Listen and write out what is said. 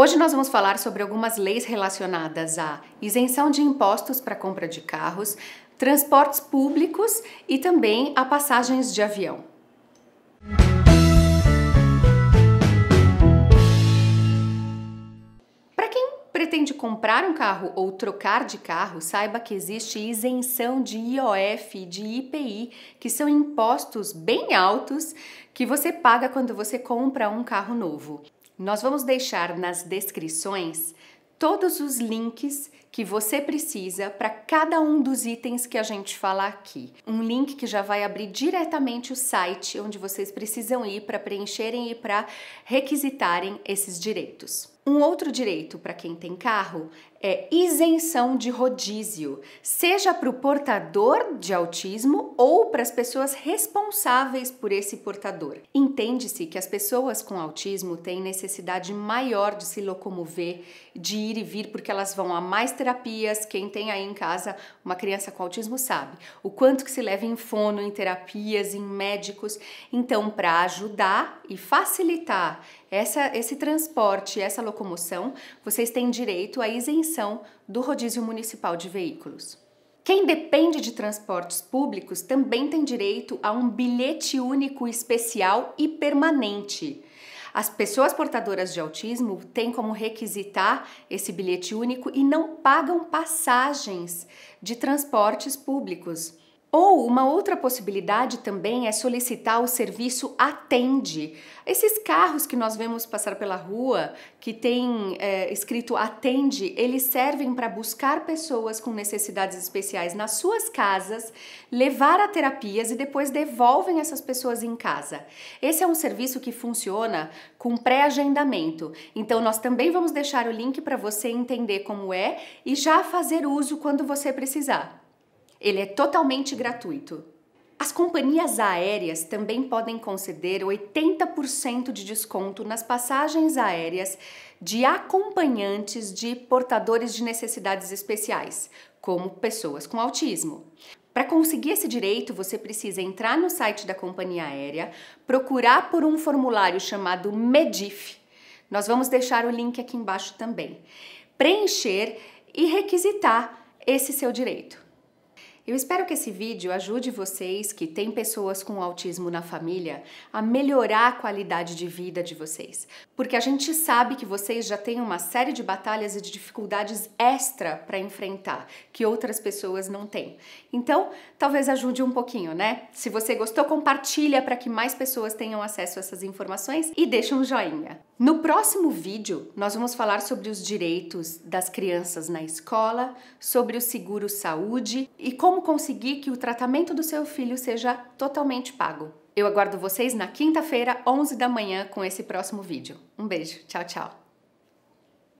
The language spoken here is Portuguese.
Hoje nós vamos falar sobre algumas leis relacionadas à isenção de impostos para compra de carros, transportes públicos e também a passagens de avião. Para quem pretende comprar um carro ou trocar de carro, saiba que existe isenção de IOF e de IPI, que são impostos bem altos que você paga quando você compra um carro novo. Nós vamos deixar nas descrições todos os links que você precisa para cada um dos itens que a gente falar aqui. Um link que já vai abrir diretamente o site onde vocês precisam ir para preencherem e para requisitarem esses direitos. Um outro direito para quem tem carro é isenção de rodízio, seja para o portador de autismo ou para as pessoas responsáveis por esse portador. Entende-se que as pessoas com autismo têm necessidade maior de se locomover, de ir e vir, porque elas vão a mais terapias, quem tem aí em casa uma criança com autismo sabe o quanto que se leva em fono, em terapias, em médicos. Então, para ajudar e facilitar essa, esse transporte, essa locomoção, vocês têm direito à isenção do rodízio municipal de veículos. Quem depende de transportes públicos também tem direito a um bilhete único especial e permanente. As pessoas portadoras de autismo têm como requisitar esse bilhete único e não pagam passagens de transportes públicos. Ou uma outra possibilidade também é solicitar o serviço atende. Esses carros que nós vemos passar pela rua, que tem é, escrito atende, eles servem para buscar pessoas com necessidades especiais nas suas casas, levar a terapias e depois devolvem essas pessoas em casa. Esse é um serviço que funciona com pré-agendamento. Então nós também vamos deixar o link para você entender como é e já fazer uso quando você precisar. Ele é totalmente gratuito. As companhias aéreas também podem conceder 80% de desconto nas passagens aéreas de acompanhantes de portadores de necessidades especiais, como pessoas com autismo. Para conseguir esse direito, você precisa entrar no site da companhia aérea, procurar por um formulário chamado MEDIF. Nós vamos deixar o link aqui embaixo também. Preencher e requisitar esse seu direito. Eu espero que esse vídeo ajude vocês que têm pessoas com autismo na família a melhorar a qualidade de vida de vocês, porque a gente sabe que vocês já têm uma série de batalhas e de dificuldades extra para enfrentar que outras pessoas não têm. Então, talvez ajude um pouquinho, né? Se você gostou, compartilha para que mais pessoas tenham acesso a essas informações e deixa um joinha. No próximo vídeo, nós vamos falar sobre os direitos das crianças na escola, sobre o seguro saúde e como conseguir que o tratamento do seu filho seja totalmente pago. Eu aguardo vocês na quinta-feira, 11 da manhã, com esse próximo vídeo. Um beijo, tchau, tchau!